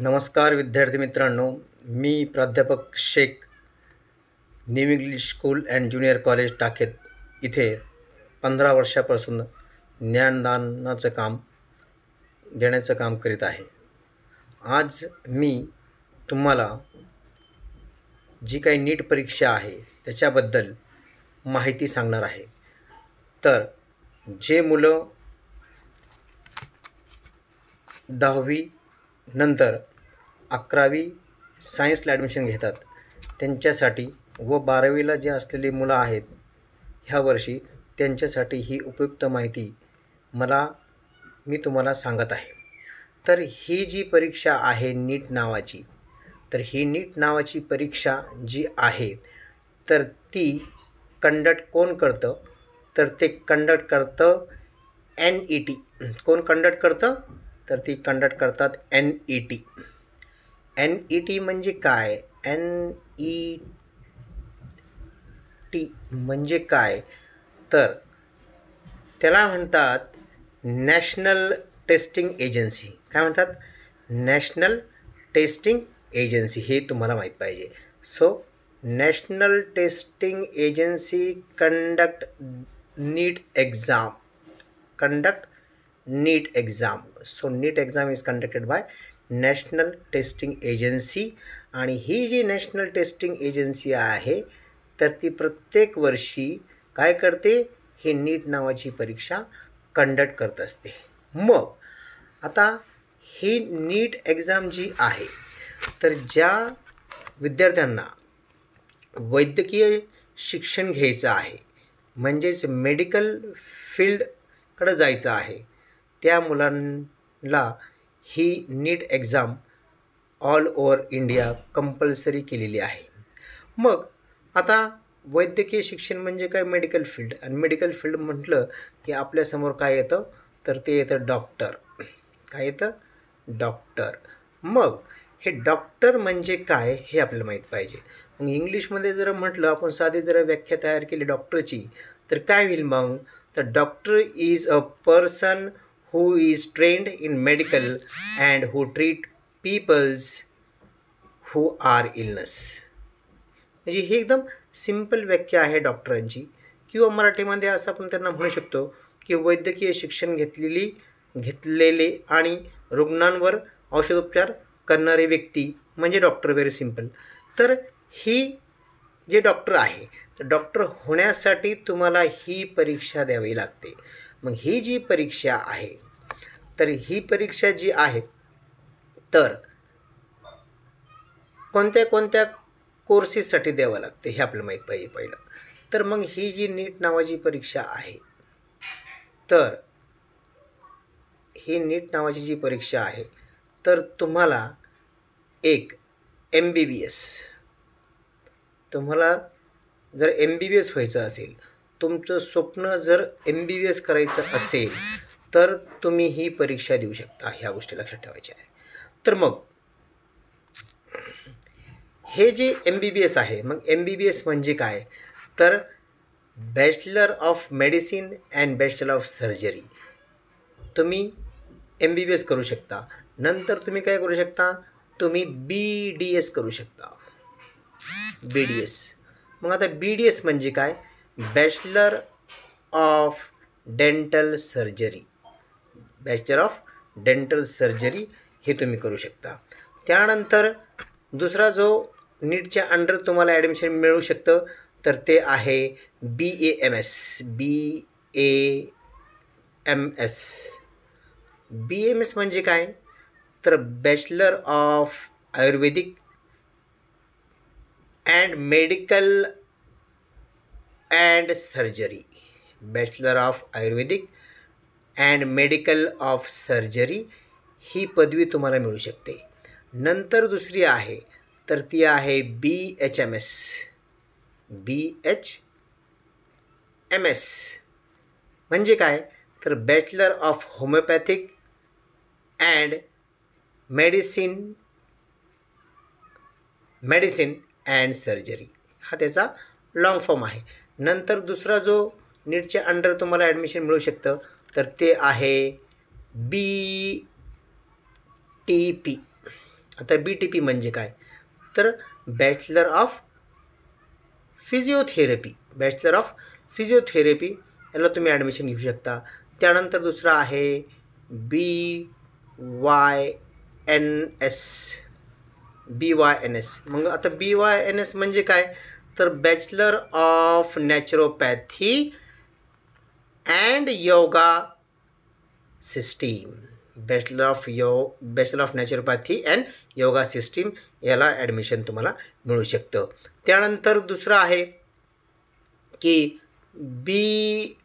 नमस्कार विद्यार्थी मित्रांनो मी प्राध्यापक Shaikh new English school and junior college टाकेत इथे पंधरा वर्षापासून ज्ञानदानाचं काम देण्याचं काम करीत आहे आज मी तुम्हाला जी काही नीट परीक्षा आहे त्याच्याबद्दल माहिती सांगणार आहे तर जे मुलं दहावी नंतर अकरावी सायन्सला ॲडमिशन घेतात त्यांच्यासाठी व बारावीला जे असलेली मुलं आहेत ह्या वर्षी त्यांच्यासाठी ही उपयुक्त माहिती मला मी तुम्हाला सांगत आहे तर ही जी परीक्षा आहे नीट नावाची तर ही नीट नावाची परीक्षा जी आहे तर ती कंडक्ट कोण करतं तर ते कंडक्ट करतं एन ई टी कोण कंडक्ट करतं तर ती कंडक्ट करतात N E T N E T म्हणजे काय एन ई टी म्हणजे काय तर त्याला म्हणतात नॅशनल टेस्टिंग एजन्सी काय म्हणतात नॅशनल टेस्टिंग एजन्सी हे तुम्हाला माहीत पाहिजे so national testing agency conduct NEET exam conduct NEET exam. So NEET exam is conducted by national testing agency आणि ही जी नॅशनल टेस्टिंग एजन्सी आहे तर ती प्रत्येक वर्षी काय करते ही नीट नावाची परीक्षा कंडक्ट करत असते मग आता ही नीट एक्झाम जी आहे तर ज्या विद्यार्थ्यांना वैद्यकीय शिक्षण घ्यायचं आहे म्हणजेच मेडिकल फील्डकडं जायचं आहे त्या मुलांना ही NEET exam all over India compulsory केलेली आहे मग आता वैद्यकीय शिक्षण म्हणजे काय मेडिकल फील्ड आणि मेडिकल फील्ड म्हटलं की आपल्यासमोर काय येतं तर ते येतं डॉक्टर काय येतं डॉक्टर मग हे डॉक्टर म्हणजे काय हे आपल्याला माहीत पाहिजे मग इंग्लिशमध्ये जर म्हटलं आपण साधी जर व्याख्या तयार केली डॉक्टरची तर काय होईल मग तर doctor is a person who is trained in medical and who treat peoples who are illness म्हणजे ही एकदम सिम्पल व्याख्या आहे डॉक्टरांची किंवा मराठीमध्ये असं आपण त्यांना म्हणू शकतो की वैद्यकीय शिक्षण घेतलेली घेतलेले आणि रुग्णांवर औषधोपचार करणारी व्यक्ती म्हणजे डॉक्टर व्हेरी सिम्पल तर ही जे डॉक्टर आहे तर डॉक्टर होण्यासाठी तुम्हाला ही परीक्षा द्यावी लागते मग ही जी परीक्षा आहे तर ही परीक्षा जी आहे तर कोणत्या कोणत्या कोर्सेससाठी द्यावं लागते हे आपल्याला माहीत पाहिजे पहिलं तर मग ही जी नीट नावाची परीक्षा आहे तर ही नीट नावाची जी परीक्षा आहे तर तुम्हाला एक एम बी बी एस तुम्हाला जर एम बी बी एस व्हायचं असेल तुमचं स्वप्न जर एम बी बी एस करायचं असेल तर तुम्ही ही परीक्षा देऊ शकता ह्या गोष्टी लक्षात ठेवायच्या आहे तर मग हे जे एम बी बी एस आहे मग एम बी बी एस म्हणजे काय तर bachelor of medicine and bachelor of surgery तुम्ही एम बी बी एस करू शकता नंतर तुम्ही काय करू शकता तुम्ही बी डी एस करू शकता बी डी एस मग आता बी डी एस म्हणजे काय bachelor of dental surgery bachelor of dental surgery हे तुम्ही करू शकता त्यानंतर दुसरा जो नीटच्या अंडर तुम्हाला ॲडमिशन मिळू शकतं तर ते आहे B A M S B A M S B M S म्हणजे काय तर bachelor of Ayurvedic and medical and surgery bachelor of Ayurvedic and medical of surgery ही पदवी तुम्हाला मिळू शकते नंतर दुसरी आहे तर ती आहे B H M S B H M S म्हणजे काय तर bachelor of homeopathic and medicine medicine and surgery हा त्याचा लाँग फॉर्म आहे नंतर दुसरा जो नीटच्या अंडर तुम्हाला ॲडमिशन मिळू शकतं तर ते आहे बी टी पी आता बी टी पी म्हणजे काय तर bachelor of physiotherapy bachelor of physiotherapy याला तुम्ही ॲडमिशन घेऊ शकता त्यानंतर दुसरा आहे B Y N S B Y N S मग आता बी वाय एन एस म्हणजे काय तर bachelor of naturopathy and yoga system bachelor of यो bachelor of naturopathy and yoga system याला ॲडमिशन तुम्हाला मिळू शकतं त्यानंतर दुसरं आहे की B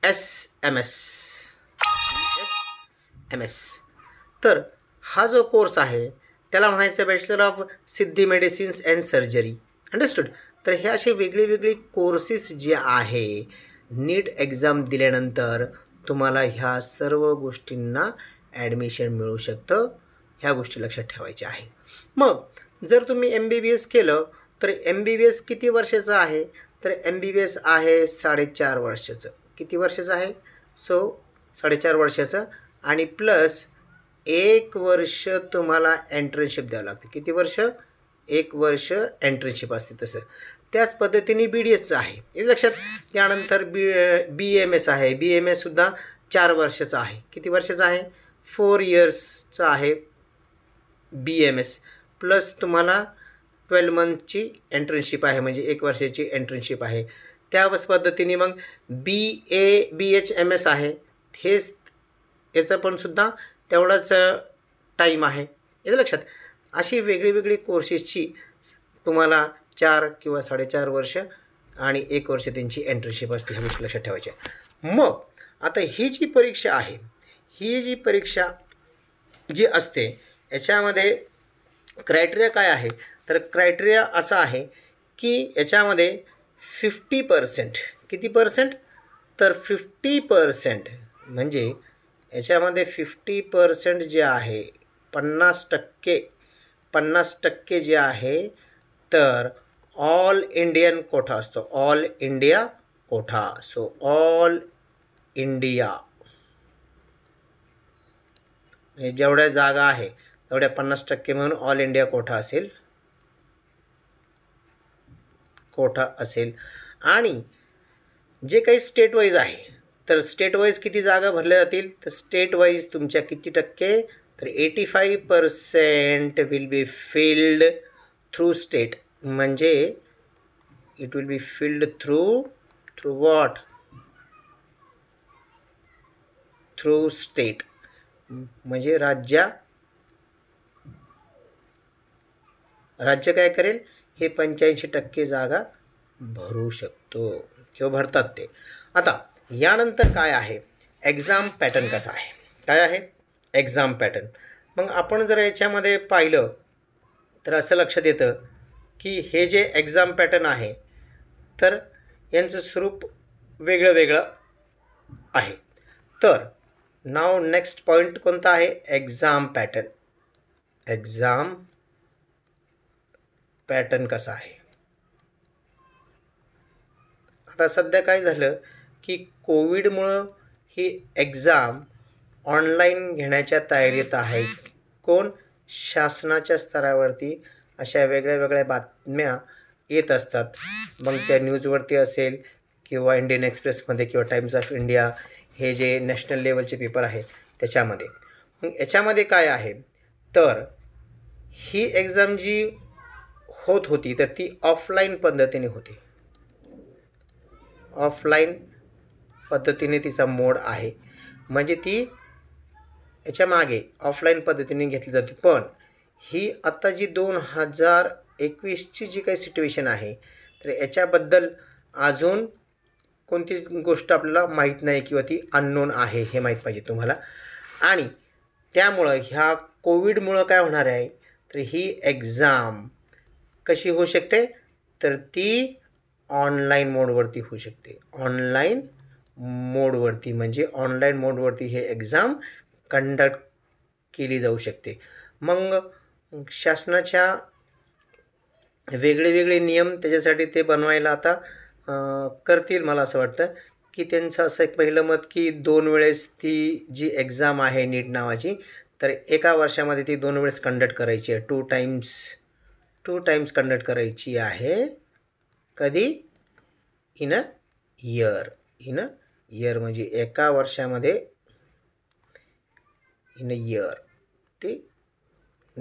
S M S B S M S तर हा जो कोर्स आहे त्याला म्हणायचं bachelor of Siddha medicines and surgery understood तर हे असे वेगळी वेगळी कोर्सेस जे आहे नीट एक्झाम दिल्यानंतर तुम्हाला ह्या सर्व गोष्टींना ॲडमिशन मिळू शकतं ह्या गोष्टी लक्षात ठेवायच्या आहे मग जर तुम्ही एम बी बी एस केलं तर एम बी बी एस किती वर्षाचं आहे तर एम बी बी एस आहे साडेचार वर्षाचं किती वर्षाचं आहे सो साडेचार वर्षाचं आणि प्लस एक वर्ष तुम्हाला एंट्रनशिप द्यावं लागतं किती वर्ष एक वर्ष एंट्रनशिप असते तसं त्याच पद्धतीने बी डी एसचं आहे हे लक्षात त्यानंतर बी बी एम एस आहे बी एम एससुद्धा चार वर्षाचा आहे किती वर्षाचा आहे फोर इयर्सचं आहे बी एम एस प्लस तुम्हाला ट्वेल्व मंथची एंट्रनशिप आहे म्हणजे एक वर्षाची एंट्रनशिप आहे त्याच पद्धतीने मग B A B H M S आहे हेच याचं पण सुद्धा तेवढाच टाईम आहे याचं लक्षात अशी वेगळी वेगळी कोर्सेसची तुम्हाला चार किंवा साडेचार वर्ष आणि एक वर्ष त्यांची एंट्रीशिप असते ह्या गोष्टी लक्षात ठेवायच्या मग आता ही जी परीक्षा आहे ही जी परीक्षा जी असते याच्यामध्ये क्रायटेरिया काय आहे तर क्रायटेरिया असा आहे की याच्यामध्ये फिफ्टी पर्सेंट किती पर्सेंट तर फिफ्टी पर्सेंट म्हणजे याच्यामध्ये फिफ्टी पर्सेंट जे आहे पन्नास टक्के पन्नास टक्के जे आहे तर ऑल इंडियन कोठा असतो all India quota so all India म्हणजे जेवढ्या जागा आहे तेवढ्या पन्नास टक्के म्हणून ऑल इंडिया कोठा असेल कोठा असेल आणि जे काही स्टेट वाईज आहे तर स्टेट वाईज किती जागा भरल्या जातील तर स्टेट वाईज तुमच्या किती टक्के तर eighty five percent will be filled through state म्हणजे it will be filled through through what through state म्हणजे राज्या राज्य काय करेल हे पंच्याऐंशी टक्के जागा भरू शकतो किंवा भरतात ते आता यानंतर काय आहे एक्झाम पॅटर्न कसा आहे काय आहे एक्झाम पॅटर्न मग आपण जर याच्यामध्ये पाहिलं तर असं लक्षात येतं की हे जे एक्झाम पॅटर्न आहे तर यांचं स्वरूप वेगळं वेगळं आहे तर नाव नेक्स्ट पॉईंट कोणता आहे एक्झाम पॅटर्न एक्झाम पॅटर्न कसा आहे आता सध्या काय झालं की कोविडमुळं ही एक्झाम ऑनलाईन घेण्याच्या तयारीत आहे कोण शासनाच्या स्तरावरती अशा वेगळ्या वेगळ्या बातम्या येत असतात मग त्या न्यूजवरती असेल किंवा इंडियन एक्सप्रेसमध्ये किंवा टाईम्स ऑफ इंडिया हे जे नॅशनल लेवलचे पेपर आहे त्याच्यामध्ये मग याच्यामध्ये काय आहे तर ही एक्झाम जी होत होती तर ती ऑफलाईन पद्धतीने होती ऑफलाईन पद्धतीने तिचा मोड आहे म्हणजे ती याच्या मागे ऑफलाईन पद्धतीने घेतली जाते पण ही आत्ता जी दोन हजार एकवीसची जी काही सिच्युएशन आहे तर याच्याबद्दल अजून कोणती गोष्ट आपल्याला माहीत नाही किंवा ती अननोन आहे हे माहीत पाहिजे तुम्हाला आणि त्यामुळं ह्या कोविडमुळं काय होणार आहे तर ही एक्झाम कशी होऊ शकते तर ती ऑनलाईन मोडवरती होऊ शकते ऑनलाईन मोडवरती म्हणजे ऑनलाईन मोडवरती हे एक्झाम कंडक्ट केली जाऊ शकते मग शासनाच्या वेगळे वेगळे नियम त्याच्यासाठी ते बनवायला आता करतील मला असं वाटतं की त्यांचं असं एक पहिलं मत की दोन वेळेस ती जी एक्झाम आहे नीट नावाची तर एका वर्षामध्ये ती दोन वेळेस कंडक्ट करायची आहे two times two times conduct करायची आहे कधी in a year in a year म्हणजे एका वर्षामध्ये इन अ इयर ती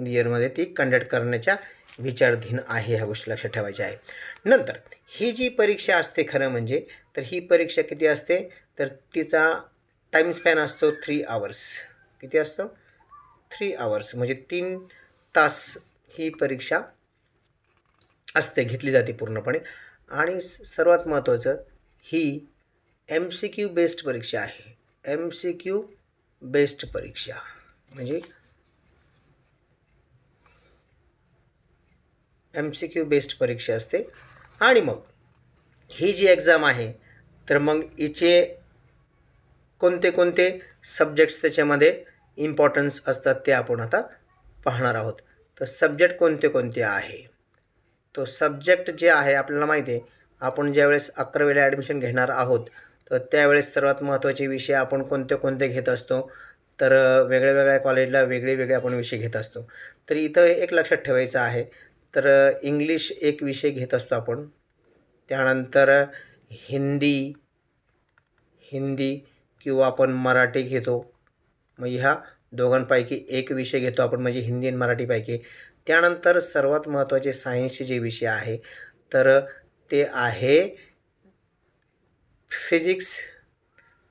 इयरमध्ये ती कंडक्ट करण्याच्या विचारधीन आहे ह्या गोष्टी लक्षात ठेवायच्या आहे नंतर ही जी परीक्षा असते खरं म्हणजे तर ही परीक्षा किती असते तर तिचा टाइम स्पॅन असतो थ्री आवर्स किती असतो थ्री आवर्स म्हणजे तीन तास ही परीक्षा असते घेतली जाते पूर्णपणे आणि सर्वात महत्त्वाचं ही एम सी क्यू बेस्ड परीक्षा आहे एम सी क्यू बेस्ड परीक्षा म्हणजे एम सी क्यू बेस्ड परीक्षा असते आणि मग ही जी एक्झाम आहे तर मग हिचे कोणते कोणते सब्जेक्ट्स त्याच्यामध्ये इम्पॉर्टन्स असतात ते आपण आता पाहणार आहोत तर सब्जेक्ट कोणते कोणते आहे तो सब्जेक्ट जे आहे आपल्याला माहिती आहे आपण ज्यावेळेस अकरावीला ॲडमिशन घेणार आहोत तर त्यावेळेस सर्वात महत्त्वाचे विषय आपण कोणते कोणते घेत असतो तर वेगळ्या वेगळ्या कॉलेजला वेगळे वेगळे आपण विषय घेत असतो तर इथं एक लक्षात ठेवायचं आहे तर इंग्लिश एक विषय घेत असतो आपण त्यानंतर हिंदी हिंदी किंवा आपण मराठी घेतो मग ह्या दोघांपैकी एक विषय घेतो आपण म्हणजे हिंदी आणि मराठीपैकी त्यानंतर सर्वात महत्त्वाचे सायन्सचे जे विषय आहे तर ते आहे फिजिक्स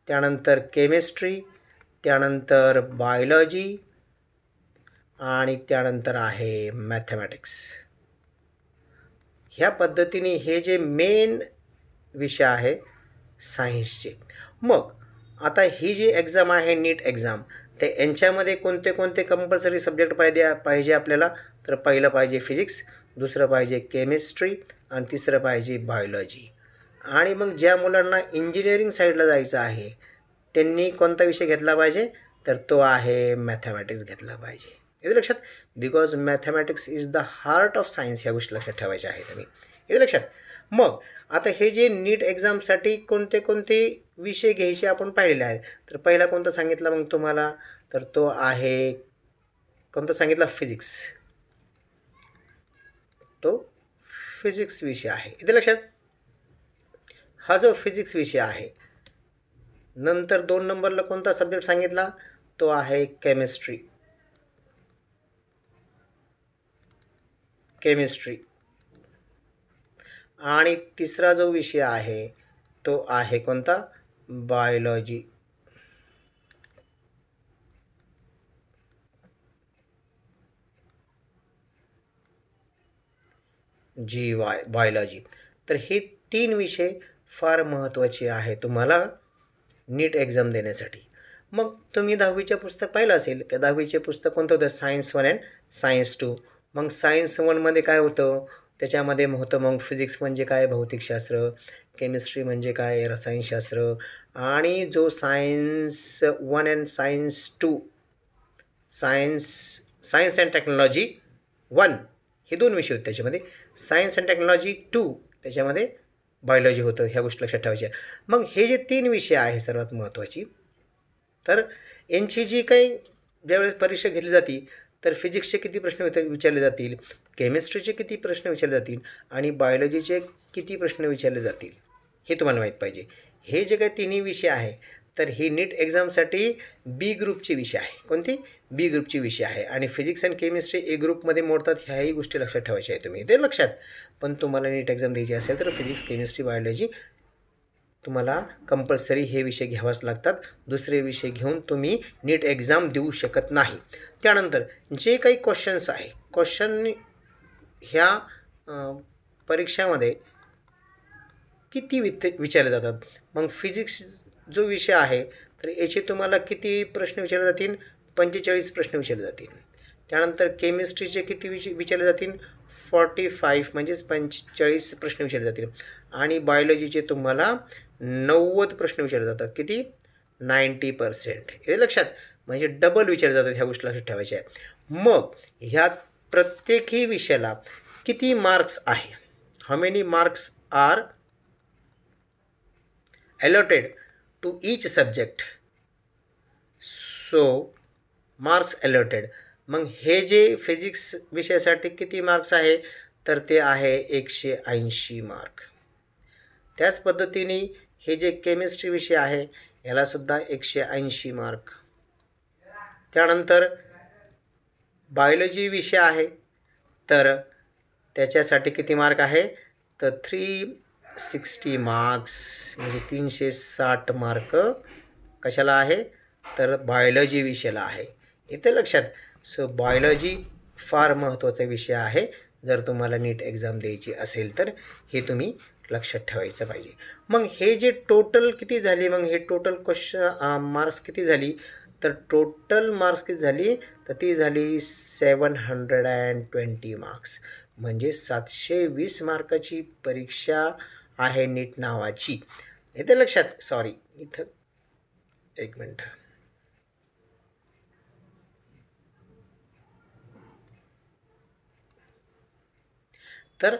त्यानंतर केमिस्ट्री त्यानंतर बायोलॉजी आणि त्यानंतर आहे मॅथमॅटिक्स ह्या पद्धतीने हे जे मेन विषय आहे सायन्सचे मग आता ही जी एक्झाम आहे नीट एक्झाम ते यांच्यामध्ये कोणते कोणते कंपल्सरी सब्जेक्ट पाहिजे पाहिजे आपल्याला तर पहिलं पाहिजे फिजिक्स दुसरं पाहिजे केमिस्ट्री आणि तिसरं पाहिजे बायोलॉजी आणि मग ज्या मुलांना इंजिनिअरिंग साईडला जायचं आहे त्यांनी कोणता विषय घेतला पाहिजे तर तो आहे मॅथमॅटिक्स घेतला पाहिजे येते लक्षात because mathematics is the heart of science ह्या गोष्टी लक्षात ठेवायच्या आहेत तुम्ही येते लक्षात मग आता हे जे नीट एक्झामसाठी कोणते कोणते विषय घ्यायचे आपण पाहिलेले आहेत तर पहिला कोणता सांगितला मग तुम्हाला तर तो आहे कोणता सांगितला फिजिक्स तो फिजिक्स विषय आहे इथे लक्षात हा जो फिजिक्स विषय आहे नंतर दोन नंबरला कोणता सब्जेक्ट सांगितला तो आहे केमिस्ट्री केमिस्ट्री आणि तिसरा जो विषय आहे तो आहे कोणता बायोलॉजी जी वाय बायोलॉजी तर हे तीन विषय फार महत्त्वाचे आहे तुम्हाला नीट एक्झाम देण्यासाठी मग तुम्ही दहावीचे पुस्तक पाहिलं असेल की दहावीचे पुस्तक कोणतं होतं science one and science two मग सायन्स वनमध्ये काय होतं त्याच्यामध्ये होतं मग फिजिक्स म्हणजे काय भौतिकशास्त्र केमिस्ट्री म्हणजे काय रसायनशास्त्र आणि जो science one and science two science science and technology one हे दोन विषय होते त्याच्यामध्ये सायन्स अँड टेक्नॉलॉजी टू त्याच्यामध्ये बायोलॉजी होतं ह्या गोष्टी लक्षात ठेवायच्या मग हे जे तीन विषय आहे सर्वात महत्त्वाची तर यांची जी काही ज्यावेळेस परीक्षा घेतली जाते तर फिजिक्सचे किती प्रश्न विचारले जातील केमिस्ट्रीचे किती प्रश्न विचारले जातील आणि बायोलॉजीचे किती प्रश्न विचारले जातील हे तुम्हाला माहीत पाहिजे हे जे काही तिन्ही विषय आहे तर ही नीट एक्झामसाठी बी ग्रुपचे विषय आहे कोणती बी ग्रुपचे विषय आहे आणि फिजिक्स अँड केमिस्ट्री ए ग्रुपमध्ये मोडतात ह्याही गोष्टी लक्षात ठेवायच्या आहे तुम्ही ते लक्षात पण तुम्हाला नीट एक्झाम द्यायची असेल तर फिजिक्स केमिस्ट्री बायोलॉजी तुम्हाला कंपल्सरी हे विषय घ्यावाच लागतात दुसरे विषय घेऊन तुम्ही नीट एक्झाम देऊ शकत नाही त्यानंतर जे काही क्वेश्चन्स आहे क्वेश्चन ह्या परीक्षामध्ये किती वित विचारले जातात मग फिजिक्स जो विषय आहे तर याचे तुम्हाला किती प्रश्न विचारले जातील पंचेचाळीस प्रश्न विचारले जातील त्यानंतर केमिस्ट्रीचे किती विच विचारले जातील फॉर्टी फाईव्ह म्हणजेच पंचेचाळीस प्रश्न विचारले जातील आणि बायोलॉजीचे तुम्हाला नव्वद प्रश्न विचारले जातात किती नाईन्टी पर्सेंट हे लक्षात म्हणजे डबल विचारले जातात ह्या गोष्टी लक्षात ठेवायच्या आहे मग ह्या प्रत्येकही विषयाला किती मार्क्स आहे how many marks are allotted to each subject so marks allotted मग हे जे फिजिक्स विषयासाठी किती मार्क्स आहे तर ते आहे एकशे ऐंशी मार्क त्याच पद्धतीने हे जे केमिस्ट्री विषय आहे यालासुद्धा एकशे ऐंशी मार्क त्यानंतर बायोलॉजी विषय आहे तर त्याच्यासाठी किती मार्क आहे तर थ्री सिक्स्टी मार्क्स म्हणजे तीनशे साठ मार्क कशाला आहे तर बायोलॉजी विषयाला आहे इथे लक्षात सो बायोलॉजी फार महत्त्वाचा विषय आहे जर तुम्हाला नीट एक्झाम द्यायची असेल तर हे तुम्ही लक्षात ठेवायचं पाहिजे मग हे जे टोटल किती झाली मग हे टोटल क्वेश्चन मार्क्स किती झाली तर टोटल मार्क्स किती झाली तर ती झाली seven hundred and twenty marks म्हणजे सातशे वीस मार्काची परीक्षा आहे नीट नावाची तर लक्षात सॉरी इथं एक मिनटं तर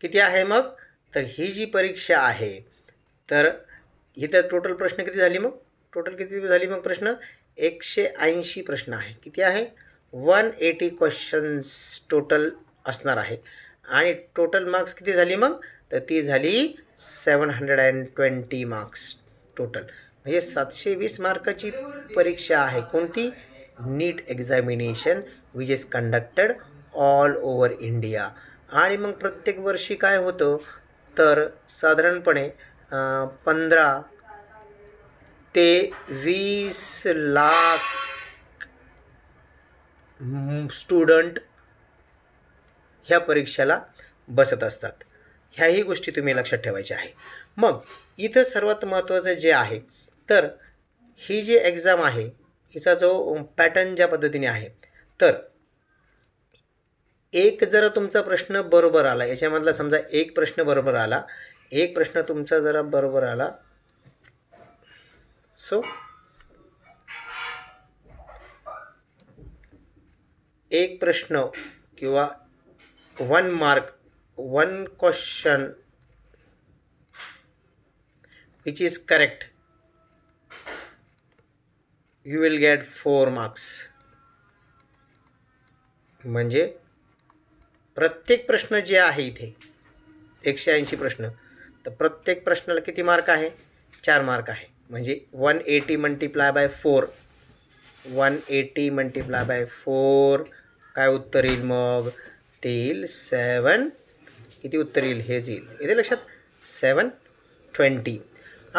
किती आहे मग तर ही जी परीक्षा आहे तर इथं टोटल प्रश्न किती झाली मग टोटल किती झाली मग प्रश्न एकशे ऐंशी प्रश्न आहे किती आहे वन एटी क्वेश्चन्स टोटल असणार आहे आणि टोटल मार्क्स किती झाली मग तर ती झाली seven hundred and twenty marks total म्हणजे सातशे वीस मार्काची परीक्षा आहे कोणती NEET examination which is conducted all over India आणि मग प्रत्येक वर्षी काय होतं तर साधारणपणे पंधरा ते वीस लाख स्टुडंट ह्या परीक्षेला बसत असतात ह्याही गोष्टी तुम्ही लक्षात ठेवायच्या आहे मग इथं सर्वात महत्त्वाचं जे आहे तर ही जी एक्झाम आहे हिचा जो पॅटर्न ज्या पद्धतीने आहे तर एक जर तुमचा प्रश्न बरोबर आला याच्यामधला समजा एक प्रश्न बरोबर आला एक प्रश्न तुमचा जरा बरोबर आला सो एक प्रश्न किंवा one mark one question which is correct you will get four marks म्हणजे प्रत्येक प्रश्न जे आहे इथे एकशे ऐंशी प्रश्न तर प्रत्येक प्रश्नाला किती मार्क आहे चार मार्क आहे म्हणजे one eighty multiply by four one eighty multiply by four काय उत्तर येईल मग ते येईल सेवन किती उत्तर येईल हेच येईल येते लक्षात सेवन ट्वेंटी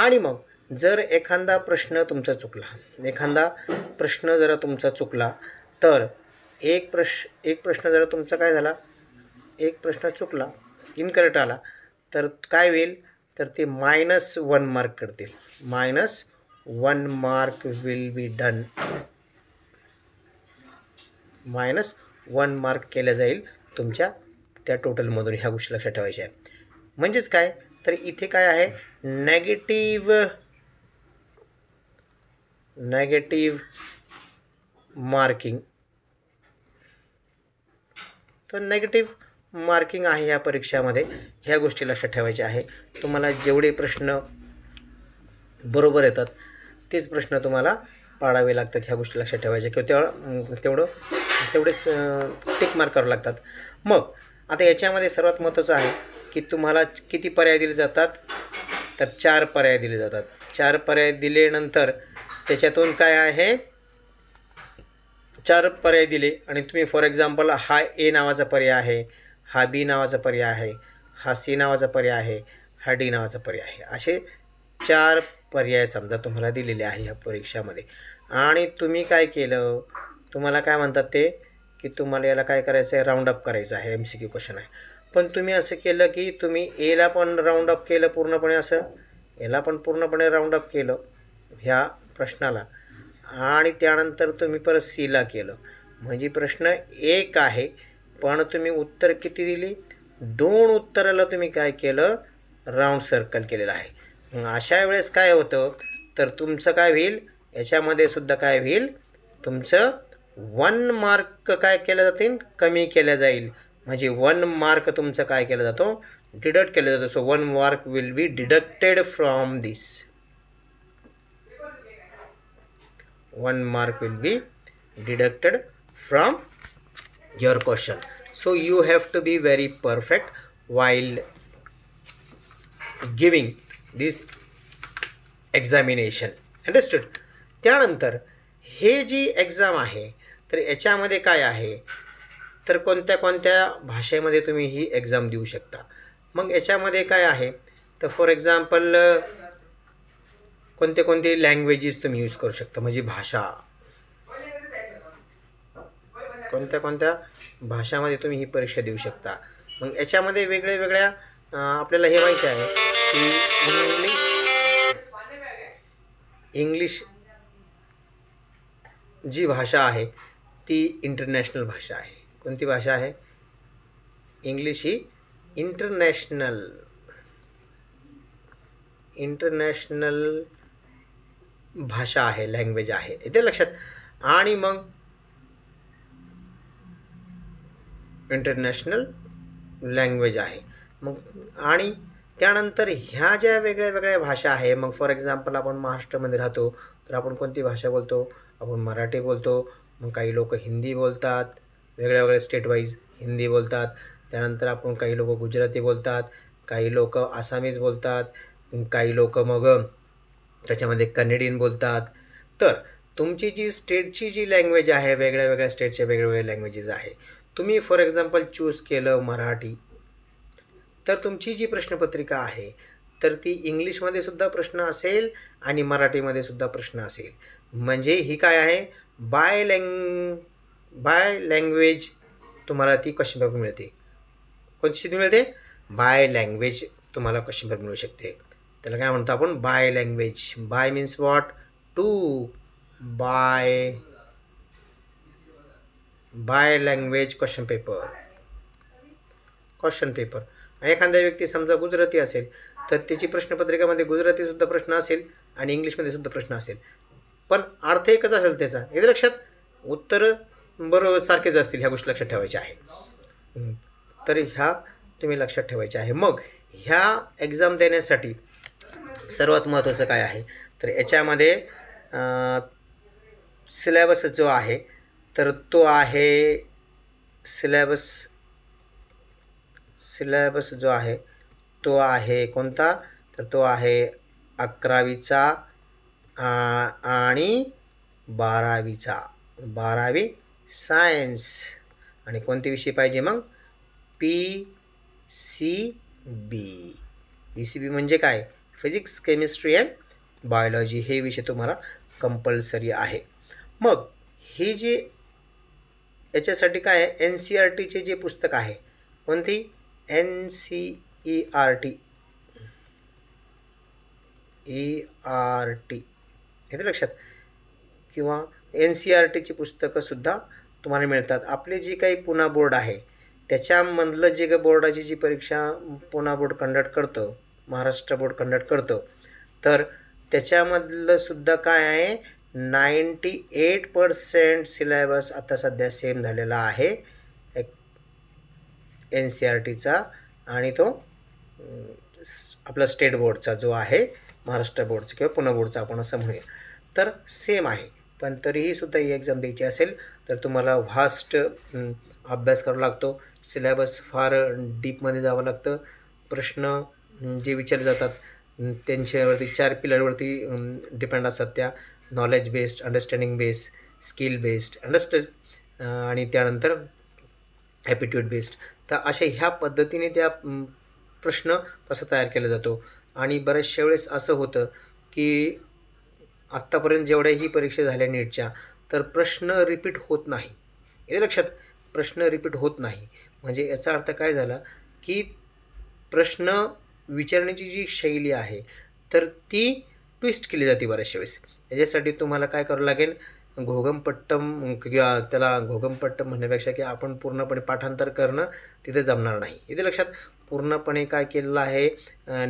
आणि मग जर एखादा प्रश्न तुमचा चुकला एखादा प्रश्न जरा तुमचा चुकला तर एक प्रश एक प्रश्न जरा तुमचा काय झाला एक प्रश्न चुकला इनकरेक्ट आला तर काय होईल तर ते मायनस वन मार्क करतील minus one mark will be done minus one mark केलं जाईल तुमच्या त्या टोटलमधून ह्या गोष्टी लक्षात ठेवायच्या आहे म्हणजेच काय तर इथे काय आहे नेगेटिव्ह नेगेटिव्ह मार्किंग तर नेगेटिव्ह मार्किंग आहे या परीक्षामध्ये ह्या गोष्टी लक्षात ठेवायच्या आहे तुम्हाला जेवढे प्रश्न बरोबर येतात तेच प्रश्न तुम्हाला पाळावे लागतात ह्या गोष्टी लक्षात ठेवायच्या किंवा तेवढं तेवढं तेवढेच टिक मार्क करावं लागतात मग आता याच्यामध्ये सर्वात महत्त्वाचं आहे की तुम्हाला किती पर्याय दिले जातात तर चार पर्याय दिले जातात चार पर्याय दिल्यानंतर त्याच्यातून काय आहे चार पर्याय दिले आणि तुम्ही फॉर एक्झाम्पल हा ए नावाचा पर्याय आहे हा बी नावाचा पर्याय आहे हा सी नावाचा पर्याय आहे हा डी नावाचा पर्याय आहे असे चार पर्याय समजा तुम्हाला दिलेले आहे ह्या परीक्षामध्ये आणि तुम्ही काय केलं तुम्हाला काय म्हणतात ते की तुम्हाला याला काय करायचं आहे राऊंड अप करायचं आहे एम सी क्यू क्वेश्चन आहे पण तुम्ही असं केलं की तुम्ही एला पण राऊंड अप केलं पूर्णपणे असं याला पण पूर्णपणे राऊंड अप केलं ह्या प्रश्नाला आणि त्यानंतर तुम्ही परत सीला केलं म्हणजे प्रश्न एक आहे पण तुम्ही उत्तर किती दिली दोन उत्तराला तुम्ही काय केलं राऊंड सर्कल केलेलं आहे मग अशा वेळेस काय होतं तर तुमचं काय होईल याच्यामध्ये सुद्धा काय होईल तुमचं वन मार्क काय केलं जातील कमी केलं जाईल म्हणजे वन मार्क तुमचं काय केलं जातो डिडक्ट केला जातो so one mark will be deducted from this one mark will be deducted from your question so you have to be very perfect while giving this examination understood त्यानंतर हे जी exam आहे तर याच्यामध्ये काय आहे तर कोणत्या कोणत्या भाषेमध्ये तुम्ही ही एक्झाम देऊ शकता मग याच्यामध्ये काय आहे तर फॉर एक्झाम्पल कोणते कोणते लँग्वेजेस तुम्ही यूज करू शकता म्हणजे भाषा कोणत्या कोणत्या भाषामध्ये तुम्ही ही परीक्षा देऊ शकता मग याच्यामध्ये वेगळ्या वेगळ्या आपल्याला हे माहिती आहे की इंग्लिश इंग्लिश जी भाषा आहे ती इंटरनॅशनल भाषा आहे कोणती भाषा आहे इंग्लिश ही इंटरनॅशनल इंटरनॅशनल भाषा आहे लँग्वेज आहे ते लक्षात आणि मग इंटरनॅशनल लँग्वेज आहे मग आणि त्यानंतर ह्या ज्या वेगळ्या वेगळ्या भाषा आहे मग फॉर एक्झाम्पल आपण महाराष्ट्रामध्ये राहतो तर आपण कोणती भाषा बोलतो आपण मराठी बोलतो मग काही लोक हिंदी बोलतात वेगळ्या वेगळ्या स्टेटवाईज हिंदी बोलतात त्यानंतर आपण काही लोक गुजराती बोलतात काही लोक आसामीज बोलतात काही लोक मग त्याच्यामध्ये कनेडियन बोलतात तर तुमची जी स्टेटची जी लँग्वेज आहे वेगळ्या वेगळ्या स्टेटच्या वेगळ्या वेगळ्या लँग्वेजेस आहे तुम्ही फॉर एक्झाम्पल चूज केलं मराठी तर तुमची जी प्रश्नपत्रिका आहे तर ती इंग्लिशमध्ये सुद्धा प्रश्न असेल आणि मराठीमध्ये सुद्धा प्रश्न असेल म्हणजे ही काय आहे बाय लँग बाय लँग्वेज तुम्हाला ती क्वेश्चन पेपर मिळते कोणती मिळते बाय लँग्वेज तुम्हाला क्वेश्चन पेपर मिळू शकते त्याला काय म्हणतो आपण bi language bi means what two bi bi language question paper question paper एखाद्या व्यक्ती समजा गुजराती असेल तर त्याची प्रश्नपत्रिकामध्ये गुजरातीसुद्धा प्रश्न असेल आणि इंग्लिशमध्ये सुद्धा प्रश्न असेल पण अर्थ एकच असेल त्याचा हे लक्षात उत्तरं बरोबर सारखेच असतील ह्या गोष्टी लक्षात ठेवायच्या आहे तर ह्या तुम्ही लक्षात ठेवायच्या आहे मग ह्या एक्झाम देण्यासाठी सर्वात महत्त्वाचं काय आहे तर याच्यामध्ये सिलेबस जो आहे तर तो आहे सिलेबस सिलेबस जो आहे तो आहे कोणता तर तो आहे अकरावीचा आणि बारावीचा बारावी सायन्स आणि कोणते विषय पाहिजे मग P C B P C B म्हणजे काय फिजिक्स केमिस्ट्री अँड बायोलॉजी हे विषय तुम्हाला कंपल्सरी आहे मग ही जी याच्यासाठी काय आहे एन सी आर टीचे जे पुस्तक आहे कोणती N C E R T E R T येते लक्षात किंवा एन सी आर e टीची पुस्तकंसुद्धा तुम्हाला मिळतात आपले जे काही पुना बोर्ड आहे त्याच्यामधलं जे काही बोर्डाची जी परीक्षा पुना बोर्ड कंडक्ट करतं महाराष्ट्र बोर्ड कंडक्ट करतं तर त्याच्यामधलंसुद्धा काय आहे नाईंटी एट पर्सेंट सिलेबस आता सध्या सेम झालेला आहे एक एन सी आर टीचा आणि तो आपला स्टेट बोर्डचा जो आहे महाराष्ट्र बोर्डचा किंवा पुणे बोर्डचा आपण असं म्हणूया तर सेम आहे पण तरीही सुद्धा ही एक्झाम द्यायची असेल तर तुम्हाला व्हास्ट अभ्यास करावा लागतो सिलेबस फार डीपमध्ये जावं लागतं प्रश्न जे विचारले जातात त्यांच्यावरती चार पिलरवरती डिपेंड असतात त्या knowledge based understanding based skill based understand आणि त्यानंतर ॲपिट्यूड बेस्ड तर अशा ह्या पद्धतीने त्या प्रश्न तसा तयार केला जातो आणि बऱ्याचशा वेळेस असं होतं की आत्तापर्यंत जेवढ्याही परीक्षा झाल्या नीटच्या तर प्रश्न रिपीट होत नाही हे लक्षात प्रश्न रिपीट होत नाही म्हणजे याचा अर्थ काय झाला की प्रश्न विचारण्याची जी शैली आहे तर ती ट्विस्ट केली जाते बऱ्याचशा वेळेस याच्यासाठी तुम्हाला काय करावं लागेल घोगमपट्टम किंवा त्याला घोगमपट्टम म्हणण्यापेक्षा की आपण पूर्णपणे पाठांतर करणं तिथे जमणार नाही इथे लक्षात पूर्णपणे काय केलेलं आहे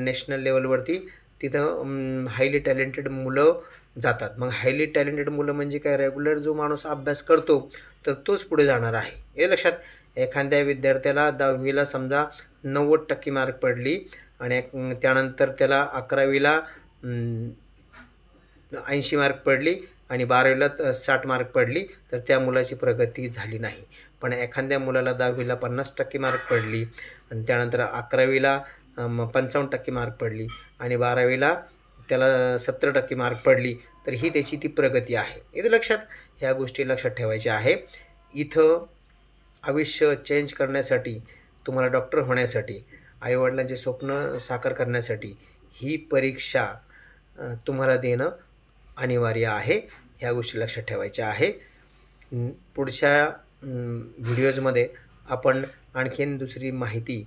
नॅशनल लेवलवरती तिथं हायली टॅलेंटेड मुलं जातात मग हायली टॅलेंटेड मुलं म्हणजे काय रेग्युलर जो माणूस अभ्यास करतो तर तोच पुढे जाणार आहे हे लक्षात एखाद्या विद्यार्थ्याला दहावीला समजा नव्वद टक्के मार्क पडली आणि त्यानंतर त्याला अकरावीला ऐंशी मार्क पडली आणि बारावीला साठ मार्क पडली तर त्या मुलाची प्रगती झाली नाही पण एखाद्या मुलाला दहावीला पन्नास टक्के मार्क पडली आणि त्यानंतर अकरावीला पंचावन्न टक्के मार्क पडली आणि बारावीला त्याला सत्तर टक्के मार्क पडली तर ही त्याची ती प्रगती आहे इथे लक्षात ह्या गोष्टी लक्षात ठेवायच्या आहे इथं आयुष्य चेंज करण्यासाठी तुम्हाला डॉक्टर होण्यासाठी आईवडिलांचे स्वप्न साकार करण्यासाठी ही परीक्षा तुम्हाला देणं अनिवार्य आहे ह्या गोष्टी लक्षात ठेवायच्या आहे पुढच्या व्हिडिओजमध्ये आपण आणखीन दुसरी माहिती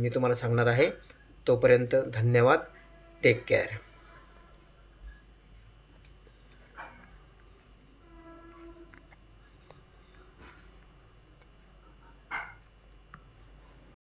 मी तुम्हाला सांगणार आहे तोपर्यंत धन्यवाद टेक केअर